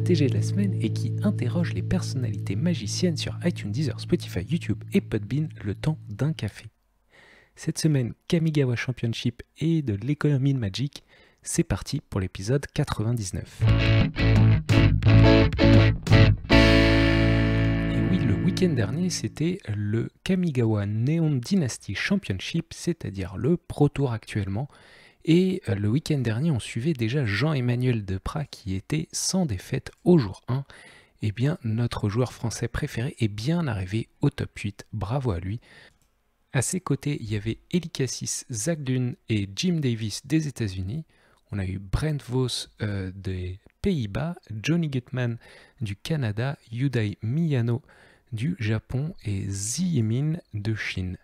TG de la semaine et qui interroge les personnalités magiciennes sur iTunes, Deezer, Spotify, YouTube et Podbean le temps d'un café. Cette semaine, Kamigawa Championship et de l'économie de Magic, c'est parti pour l'épisode 99. Et oui, le week-end dernier, c'était le Kamigawa Neon Dynasty Championship, c'est-à-dire le Pro Tour actuellement, et euh, le week-end dernier, on suivait déjà Jean-Emmanuel Deprat qui était sans défaite au jour 1. Eh bien, notre joueur français préféré est bien arrivé au top 8. Bravo à lui. À ses côtés, il y avait Eli Zagdun et Jim Davis des États-Unis. On a eu Brent Vos euh, des Pays-Bas, Johnny Gutman du Canada, Yudai Miyano du Japon et Ziyimin de Chine.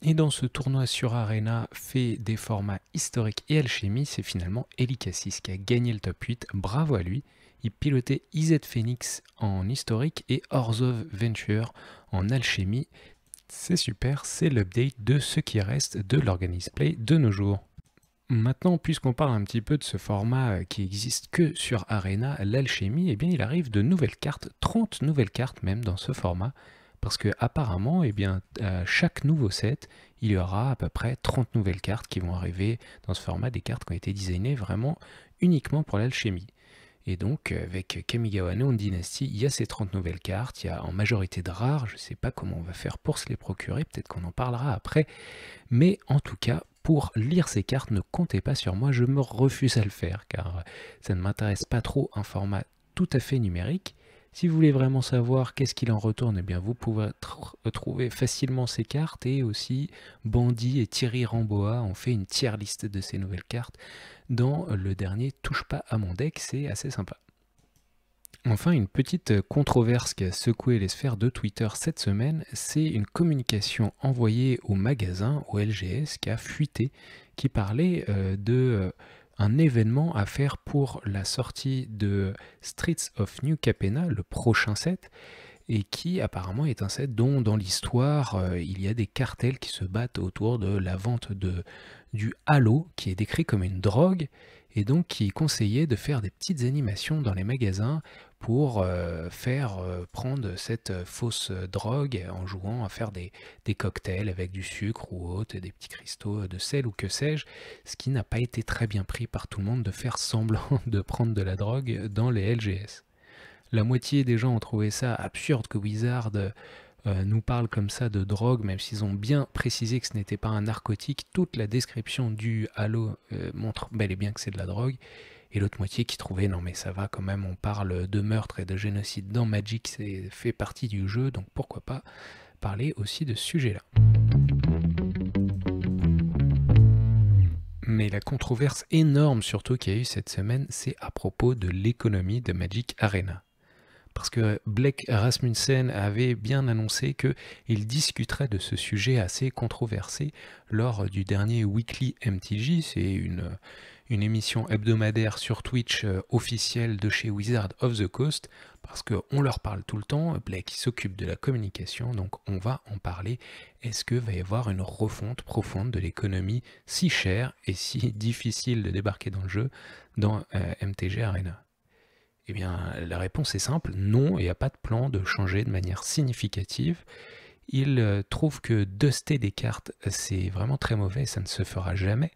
Et dans ce tournoi sur Arena, fait des formats historiques et alchimie, c'est finalement Cassis qui a gagné le top 8. Bravo à lui. Il pilotait IZ Phoenix en historique et Orzov Venture en alchimie. C'est super, c'est l'update de ce qui reste de l'organisme play de nos jours. Maintenant, puisqu'on parle un petit peu de ce format euh, qui existe que sur Arena, l'alchimie, eh bien il arrive de nouvelles cartes, 30 nouvelles cartes même dans ce format parce que apparemment, eh bien, à euh, chaque nouveau set, il y aura à peu près 30 nouvelles cartes qui vont arriver dans ce format, des cartes qui ont été designées vraiment uniquement pour l'alchimie. Et donc, avec Kamigawa no Dynasty, il y a ces 30 nouvelles cartes, il y a en majorité de rares, je ne sais pas comment on va faire pour se les procurer, peut-être qu'on en parlera après, mais en tout cas, pour lire ces cartes, ne comptez pas sur moi, je me refuse à le faire, car ça ne m'intéresse pas trop un format tout à fait numérique, si vous voulez vraiment savoir qu'est-ce qu'il en retourne, eh bien vous pouvez trouver facilement ces cartes et aussi Bandit et Thierry Ramboa ont fait une tier liste de ces nouvelles cartes dans le dernier Touche pas à mon deck, c'est assez sympa. Enfin, une petite controverse qui a secoué les sphères de Twitter cette semaine, c'est une communication envoyée au magasin, au LGS, qui a fuité, qui parlait euh, de euh, un événement à faire pour la sortie de Streets of New Capena, le prochain set et qui apparemment est un set dont dans l'histoire euh, il y a des cartels qui se battent autour de la vente de, du halo qui est décrit comme une drogue et donc qui conseillait de faire des petites animations dans les magasins pour euh, faire euh, prendre cette fausse drogue en jouant à faire des, cocktails avec du sucre ou autre, des petits cristaux de sel ou que sais-je, ce qui n'a pas été très bien pris par tout le monde de faire semblant de prendre de la drogue dans les LGS. La moitié des gens ont trouvé ça absurde que Wizard euh, nous parle comme ça de drogue, même s'ils ont bien précisé que ce n'était pas un narcotique. Toute la description du Halo euh, montre bel et bien que c'est de la drogue. Et l'autre moitié qui trouvait, non mais ça va quand même, on parle de meurtre et de génocide dans Magic, c'est fait partie du jeu, donc pourquoi pas parler aussi de ce sujet-là. Mais la controverse énorme surtout qu'il y a eu cette semaine, c'est à propos de l'économie de Magic Arena parce que Blake Rasmussen avait bien annoncé qu'il discuterait de ce sujet assez controversé lors du dernier Weekly MTG. C'est une, émission hebdomadaire sur Twitch euh, officielle de chez Wizard of the Coast, parce qu'on leur parle tout le temps, Blake s'occupe de la communication, donc on va en parler. Est-ce que va y avoir une refonte profonde de l'économie si chère et si difficile de débarquer dans le jeu dans euh, MTG Arena eh bien, la réponse est simple, non, il n'y a pas de plan de changer de manière significative. Il euh, trouve que duster des cartes, c'est vraiment très mauvais, ça ne se fera jamais.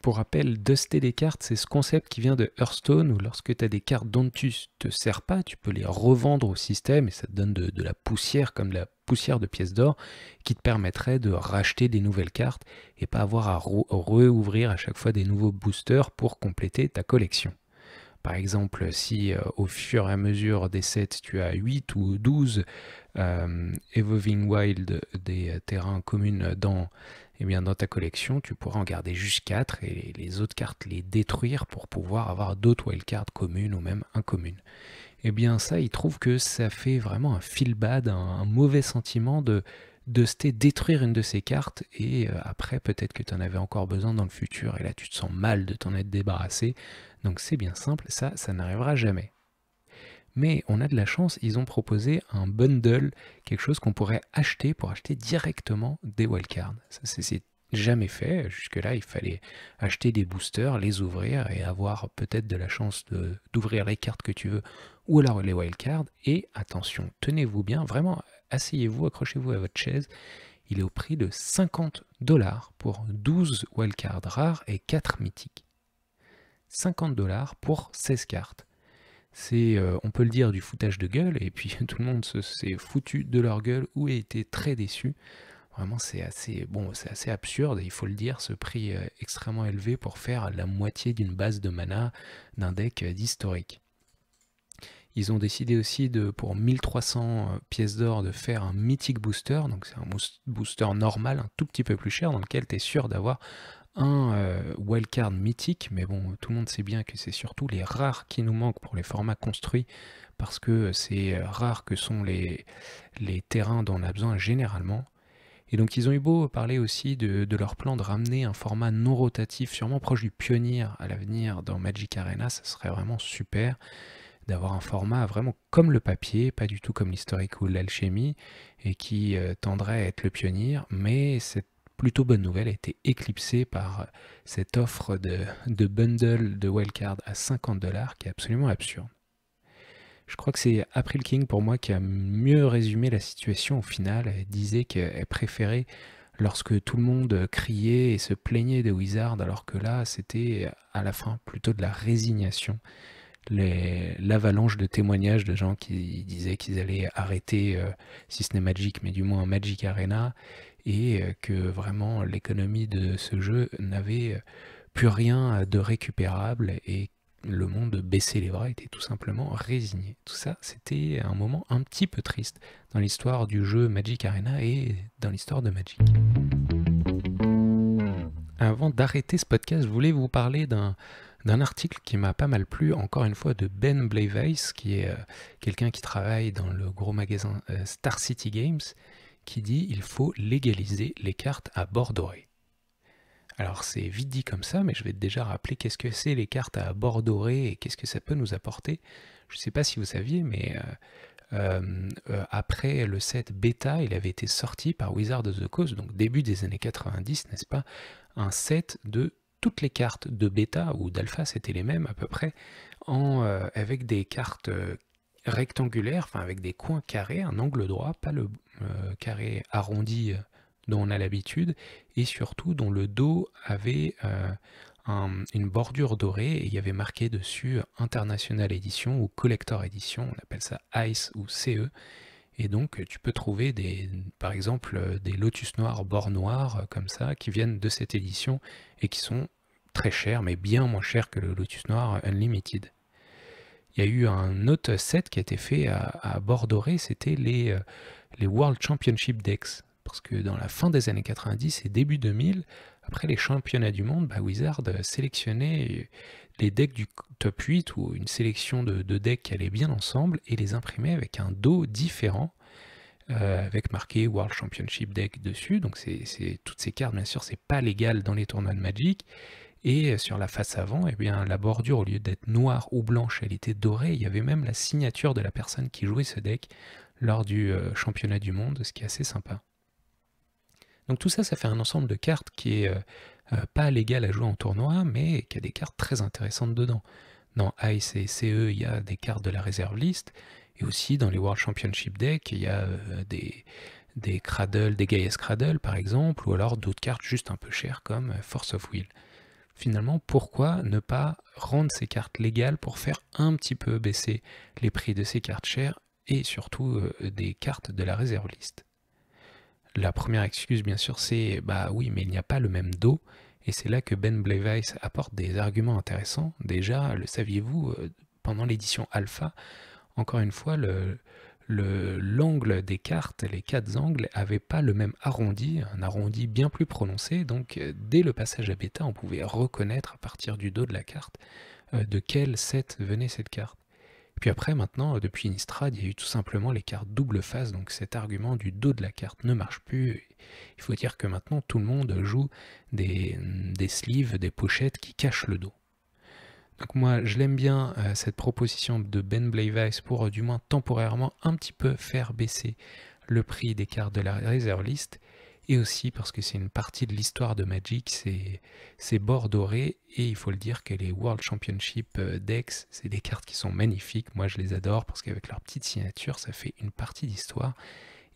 Pour rappel, duster des cartes, c'est ce concept qui vient de Hearthstone, où lorsque tu as des cartes dont tu te sers pas, tu peux les revendre au système et ça te donne de, la poussière, comme de la poussière de pièces d'or, qui te permettrait de racheter des nouvelles cartes et pas avoir à rouvrir à chaque fois des nouveaux boosters pour compléter ta collection. Par exemple, si euh, au fur et à mesure des sets, tu as 8 ou 12 euh, Evolving Wild des euh, terrains communes dans, eh bien, dans ta collection, tu pourras en garder juste 4 et les autres cartes les détruire pour pouvoir avoir d'autres wildcards communes ou même incommunes. Eh bien ça, il trouve que ça fait vraiment un feel bad, un mauvais sentiment de de détruire une de ces cartes et euh, après peut-être que tu en avais encore besoin dans le futur et là tu te sens mal de t'en être débarrassé. Donc c'est bien simple, ça, ça n'arrivera jamais. Mais on a de la chance, ils ont proposé un bundle, quelque chose qu'on pourrait acheter pour acheter directement des wildcards. Ça c'est jamais fait, jusque-là il fallait acheter des boosters, les ouvrir et avoir peut-être de la chance d'ouvrir les cartes que tu veux ou alors les wildcards. Et attention, tenez-vous bien, vraiment asseyez-vous, accrochez-vous à votre chaise. Il est au prix de 50 dollars pour 12 wildcards rares et 4 mythiques. 50 dollars pour 16 cartes. C'est, euh, on peut le dire, du foutage de gueule, et puis tout le monde s'est foutu de leur gueule ou a été très déçu. Vraiment, c'est assez, bon, c'est assez absurde, il faut le dire, ce prix extrêmement élevé pour faire la moitié d'une base de mana d'un deck euh, d'historique. Ils ont décidé aussi de, pour 1300 euh, pièces d'or de faire un mythique booster, donc c'est un booster normal, un tout petit peu plus cher, dans lequel tu es sûr d'avoir un euh, wild card mythique, mais bon, tout le monde sait bien que c'est surtout les rares qui nous manquent pour les formats construits, parce que euh, c'est rare que sont les, les terrains dont on a besoin généralement. Et donc ils ont eu beau parler aussi de, de, leur plan de ramener un format non rotatif, sûrement proche du pionnier à l'avenir dans Magic Arena, ça serait vraiment super d'avoir un format vraiment comme le papier, pas du tout comme l'historique ou l'alchimie, et qui euh, tendrait à être le pionnier, mais cette plutôt bonne nouvelle a été éclipsée par cette offre de, de bundle de wildcard à 50 dollars qui est absolument absurde. Je crois que c'est April King pour moi qui a mieux résumé la situation au final. Elle disait qu'elle préférait lorsque tout le monde criait et se plaignait des Wizards alors que là c'était à la fin plutôt de la résignation l'avalanche de témoignages de gens qui disaient qu'ils allaient arrêter, euh, si ce n'est Magic, mais du moins Magic Arena, et euh, que vraiment l'économie de ce jeu n'avait euh, plus rien de récupérable et le monde baissait les bras, était tout simplement résigné. Tout ça, c'était un moment un petit peu triste dans l'histoire du jeu Magic Arena et dans l'histoire de Magic. Avant d'arrêter ce podcast, je voulais vous parler d'un d'un article qui m'a pas mal plu, encore une fois, de Ben Blaveis, qui est euh, quelqu'un qui travaille dans le gros magasin euh, Star City Games, qui dit il faut légaliser les cartes à bord doré. Alors c'est vite dit comme ça, mais je vais déjà rappeler qu'est-ce que c'est les cartes à bord doré et qu'est-ce que ça peut nous apporter. Je ne sais pas si vous saviez, mais euh, après le set bêta, il avait été sorti par Wizard of the Coast, donc début des années 90, n'est-ce pas Un set de toutes les cartes de bêta ou d'alpha, c'était les mêmes à peu près, euh, avec des cartes euh, rectangulaires, enfin avec des coins carrés, un angle droit, pas le euh, carré arrondi dont on a l'habitude, et surtout dont le dos avait une bordure dorée et il y avait marqué dessus International Edition ou Collector Edition, on appelle ça ICE ou CE, et donc, euh, tu peux trouver des, par exemple euh, des lotus noirs, Bord noirs, euh, comme ça, qui viennent de cette édition et qui sont très chers, mais bien moins chers que le lotus noir Unlimited. Il y a eu un autre set qui a été fait à, bord doré. c'était les, les World Championship Decks parce que dans la fin des années 90 et début 2000, après les championnats du monde, bah, Wizard sélectionnait les decks du top 8 ou une sélection de, decks qui allaient bien ensemble et les imprimait avec un dos différent euh, avec marqué World Championship Deck dessus. Donc c'est toutes ces cartes, bien sûr, c'est pas légal dans les tournois de Magic. Et sur la face avant, eh bien, la bordure, au lieu d'être noire ou blanche, elle était dorée. Il y avait même la signature de la personne qui jouait ce deck lors du euh, championnat du monde, ce qui est assez sympa. Donc tout ça, ça fait un ensemble de cartes qui est euh, euh, pas légal à jouer en tournoi, mais qui a des cartes très intéressantes dedans. Dans C et CE, il y a des cartes de la réserve liste, et aussi dans les World Championship Deck, il y a euh, des, des Cradle, des Gaius Cradle par exemple, ou alors d'autres cartes juste un peu chères comme Force of Will. Finalement, pourquoi ne pas rendre ces cartes légales pour faire un petit peu baisser les prix de ces cartes chères et surtout des cartes de la réserve liste la première excuse, bien sûr, c'est bah oui, mais il n'y a pas le même dos. Et c'est là que Ben Blevis apporte des arguments intéressants. Déjà, le saviez-vous, euh, pendant l'édition Alpha, encore une fois, le, l'angle des cartes, les quatre angles, n'avaient pas le même arrondi, un arrondi bien plus prononcé, donc euh, dès le passage à bêta, on pouvait reconnaître à partir du dos de la carte euh, de quel set venait cette carte. Puis après, maintenant, euh, depuis Innistrad, il y a eu tout simplement les cartes double face, donc cet argument du dos de la carte ne marche plus. Il faut dire que maintenant, tout le monde joue des, mm, sleeves, des pochettes qui cachent le dos. Donc moi, je l'aime bien, euh, cette proposition de Ben Blavice pour, euh, du moins temporairement, un petit peu faire baisser le prix des cartes de la réserve List, et aussi parce que c'est une partie de l'histoire de Magic, c'est bord doré, et il faut le dire que les World Championship euh, Decks, c'est des cartes qui sont magnifiques, moi je les adore parce qu'avec leur petite signature, ça fait une partie d'histoire,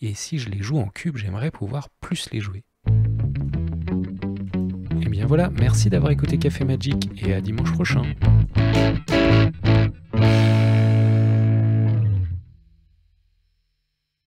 et si je les joue en cube, j'aimerais pouvoir plus les jouer. Et eh bien voilà, merci d'avoir écouté Café Magic, et à dimanche prochain.